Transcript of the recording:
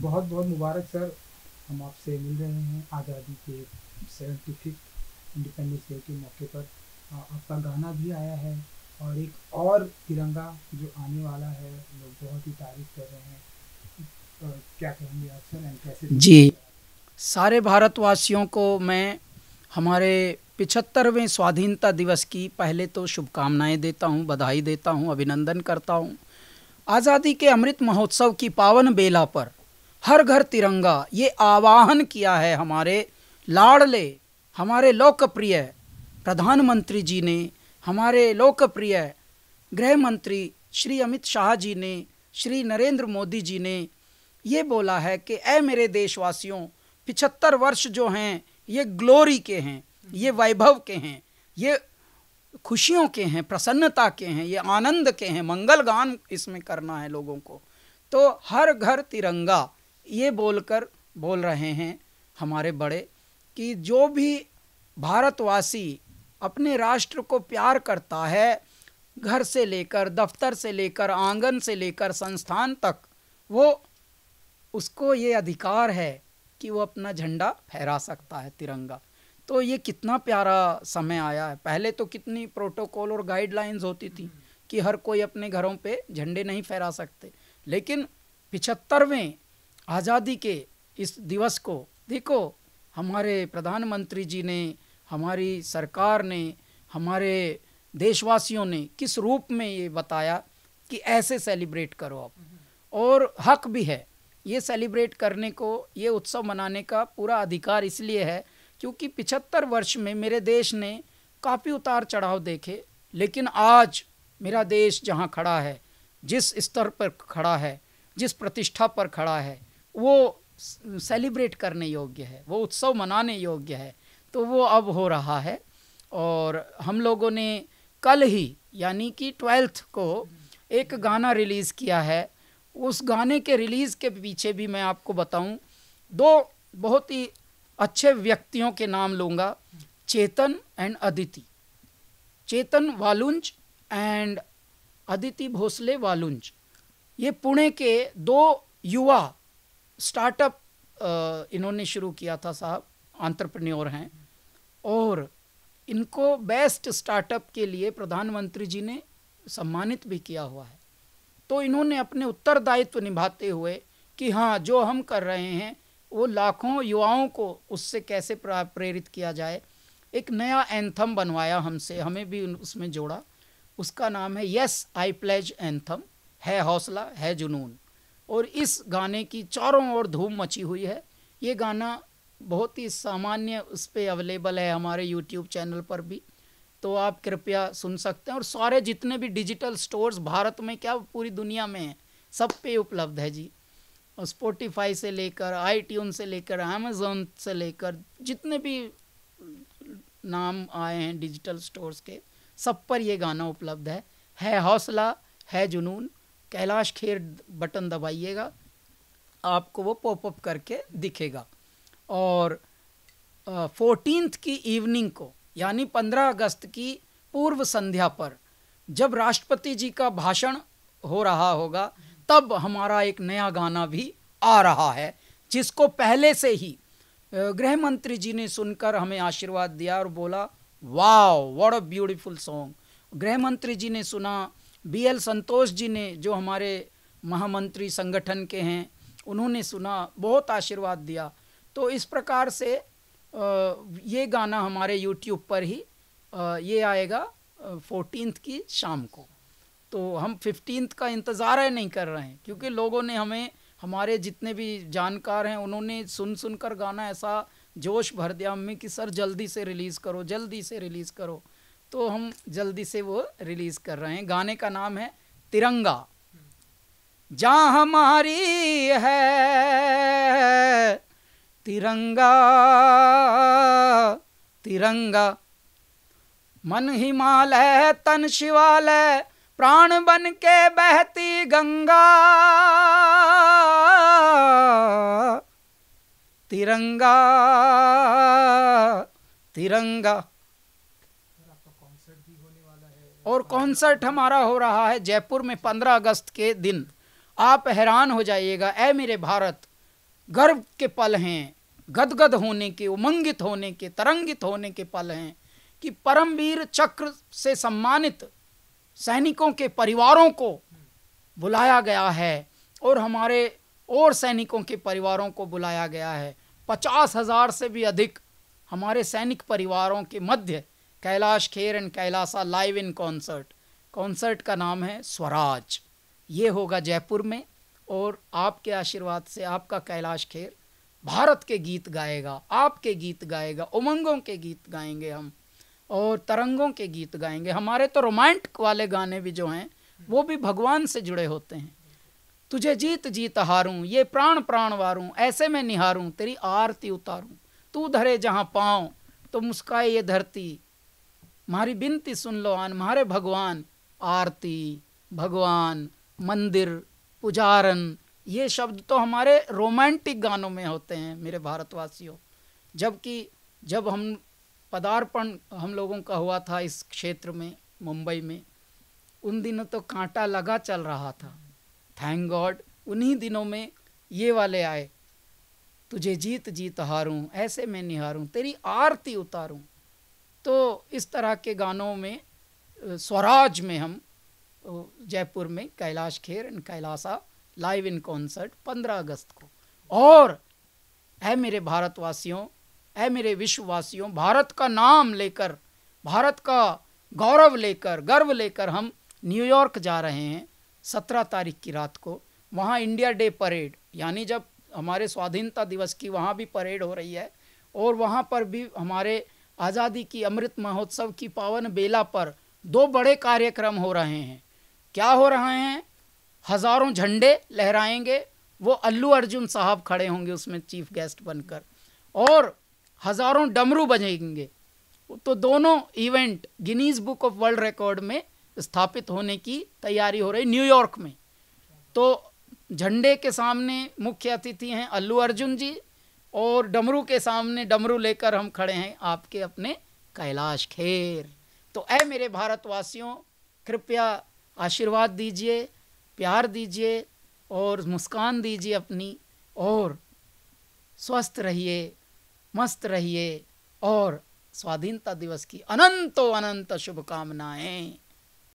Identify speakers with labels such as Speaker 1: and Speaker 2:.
Speaker 1: बहुत बहुत मुबारक सर हम आपसे मिल रहे हैं आज़ादी के सेवेंटी फिफ्थ इंडिपेंडेंस डे के मौके पर आपका गाना भी आया है और एक और तिरंगा जो आने वाला है लोग बहुत ही तारीफ कर रहे हैं तो क्या कहेंगे आप सर एंड कैसे जी सारे भारतवासियों को मैं हमारे पिछहत्तरवें स्वाधीनता दिवस की पहले तो शुभकामनाएं देता हूं बधाई देता हूं अभिनंदन करता हूं आज़ादी के अमृत महोत्सव की पावन बेला पर हर घर तिरंगा ये आवाहन किया है हमारे लाडले हमारे लोकप्रिय प्रधानमंत्री जी ने हमारे लोकप्रिय गृह मंत्री श्री अमित शाह जी ने श्री नरेंद्र मोदी जी ने ये बोला है कि ऐ मेरे देशवासियों पिछहत्तर वर्ष जो हैं ये ग्लोरी के हैं ये वैभव के हैं ये खुशियों के हैं प्रसन्नता के हैं ये आनंद के हैं मंगल गान इसमें करना है लोगों को तो हर घर तिरंगा ये बोलकर बोल रहे हैं हमारे बड़े कि जो भी भारतवासी अपने राष्ट्र को प्यार करता है घर से लेकर दफ्तर से लेकर आंगन से लेकर संस्थान तक वो उसको ये अधिकार है कि वो अपना झंडा फहरा सकता है तिरंगा तो ये कितना प्यारा समय आया है पहले तो कितनी प्रोटोकॉल और गाइडलाइंस होती थी कि हर कोई अपने घरों पे झंडे नहीं फहरा सकते लेकिन पिछहत्तरवें आज़ादी के इस दिवस को देखो हमारे प्रधानमंत्री जी ने हमारी सरकार ने हमारे देशवासियों ने किस रूप में ये बताया कि ऐसे सेलिब्रेट करो आप और हक भी है ये सेलिब्रेट करने को ये उत्सव मनाने का पूरा अधिकार इसलिए है क्योंकि पिछहत्तर वर्ष में मेरे देश ने काफ़ी उतार चढ़ाव देखे लेकिन आज मेरा देश जहाँ खड़ा है जिस स्तर पर खड़ा है जिस प्रतिष्ठा पर खड़ा है वो सेलिब्रेट करने योग्य है वो उत्सव मनाने योग्य है तो वो अब हो रहा है और हम लोगों ने कल ही यानी कि ट्वेल्थ को एक गाना रिलीज़ किया है उस गाने के रिलीज़ के पीछे भी मैं आपको बताऊं दो बहुत ही अच्छे व्यक्तियों के नाम लूँगा चेतन एंड अदिति चेतन वालुंज एंड अदिति भोसले वालुंज ये पुणे के दो युवा स्टार्टअप इन्होंने शुरू किया था साहब आंट्रप्रन्योर हैं और इनको बेस्ट स्टार्टअप के लिए प्रधानमंत्री जी ने सम्मानित भी किया हुआ है तो इन्होंने अपने उत्तरदायित्व निभाते हुए कि हाँ जो हम कर रहे हैं वो लाखों युवाओं को उससे कैसे प्रेरित किया जाए एक नया एंथम बनवाया हमसे हमें भी उसमें जोड़ा उसका नाम है यस आई प्लेज एंथम है हौसला है जुनून और इस गाने की चारों ओर धूम मची हुई है ये गाना बहुत ही सामान्य उस पर अवेलेबल है हमारे यूट्यूब चैनल पर भी तो आप कृपया सुन सकते हैं और सारे जितने भी डिजिटल स्टोर्स भारत में क्या पूरी दुनिया में है सब पे उपलब्ध है जी और स्पोटिफाई से लेकर आई से लेकर अमेज़ोन से लेकर जितने भी नाम आए हैं डिजिटल स्टोर्स के सब पर ये गाना उपलब्ध है है हौसला है जुनून कैलाश खेर बटन दबाइएगा आपको वो पॉपअप करके दिखेगा और फोर्टीनथ की इवनिंग को यानी पंद्रह अगस्त की पूर्व संध्या पर जब राष्ट्रपति जी का भाषण हो रहा होगा तब हमारा एक नया गाना भी आ रहा है जिसको पहले से ही गृह मंत्री जी ने सुनकर हमें आशीर्वाद दिया और बोला वाह व्हाट अ ब्यूटीफुल सॉन्ग गृह मंत्री जी ने सुना बी एल संतोष जी ने जो हमारे महामंत्री संगठन के हैं उन्होंने सुना बहुत आशीर्वाद दिया तो इस प्रकार से ये गाना हमारे यूट्यूब पर ही ये आएगा फोर्टीन की शाम को तो हम फिफ्टीन का इंतज़ार है नहीं कर रहे हैं क्योंकि लोगों ने हमें हमारे जितने भी जानकार हैं उन्होंने सुन सुन कर गाना ऐसा जोश भर दिया हमें कि सर जल्दी से रिलीज़ करो जल्दी से रिलीज़ करो तो हम जल्दी से वो रिलीज़ कर रहे हैं गाने का नाम है तिरंगा जा हमारी है तिरंगा तिरंगा मन हिमालय तन शिवालय प्राण बन के बहती गंगा तिरंगा तिरंगा और कॉन्सर्ट हमारा हो रहा है जयपुर में पंद्रह अगस्त के दिन आप हैरान हो जाइएगा ऐ मेरे भारत गर्व के पल हैं गदगद होने के उमंगित होने के तरंगित होने के पल हैं कि परमवीर चक्र से सम्मानित सैनिकों के परिवारों को बुलाया गया है और हमारे और सैनिकों के परिवारों को बुलाया गया है पचास हज़ार से भी अधिक हमारे सैनिक परिवारों के मध्य Kailash Kher and Kailasa live in concert concert का नाम है स्वराज ये होगा जयपुर में और आपके आशीर्वाद से आपका कैलाश खेर भारत के गीत गाएगा आपके गीत गाएगा उमंगों के गीत गाएंगे हम और तरंगों के गीत गाएंगे हमारे तो रोमांटिक वाले गाने भी जो हैं वो भी भगवान से जुड़े होते हैं तुझे जीत जीत हारूं ये प्राण प्राण वारूं ऐसे में निहारूं तेरी आरती उतारूं तू धरे जहाँ पाँव तो मुस्काए ये धरती मारी बिनती सुन लो आन मारे भगवान आरती भगवान मंदिर पुजारन ये शब्द तो हमारे रोमांटिक गानों में होते हैं मेरे भारतवासियों जबकि जब हम पदार्पण हम लोगों का हुआ था इस क्षेत्र में मुंबई में उन दिनों तो कांटा लगा चल रहा था थैंक गॉड उन्हीं दिनों में ये वाले आए तुझे जीत जीत हारूं ऐसे मैं निहारूं तेरी आरती उतारूं तो इस तरह के गानों में स्वराज में हम जयपुर में Kailash Kher and Kailasa live in concert 15 अगस्त को और ऐ मेरे भारतवासियों ऐ मेरे विश्ववासियों भारत का नाम लेकर भारत का गौरव लेकर गर्व लेकर हम न्यूयॉर्क जा रहे हैं सत्रह तारीख की रात को वहाँ इंडिया डे परेड यानी जब हमारे स्वाधीनता दिवस की वहाँ भी परेड हो रही है और वहाँ पर भी हमारे आज़ादी की अमृत महोत्सव की पावन बेला पर दो बड़े कार्यक्रम हो रहे हैं क्या हो रहे हैं हज़ारों झंडे लहराएंगे वो अल्लू अर्जुन साहब खड़े होंगे उसमें चीफ गेस्ट बनकर और हज़ारों डमरू बजेंगे तो दोनों event Guinness book of world record में स्थापित होने की तैयारी हो रही न्यूयॉर्क में तो झंडे के सामने मुख्य अतिथि हैं अल्लू अर्जुन जी और डमरू के सामने डमरू लेकर हम खड़े हैं आपके अपने कैलाश खेर तो ऐ मेरे भारतवासियों कृपया आशीर्वाद दीजिए प्यार दीजिए और मुस्कान दीजिए अपनी और स्वस्थ रहिए मस्त रहिए और स्वाधीनता दिवस की अनंतो अनंत शुभकामनाएं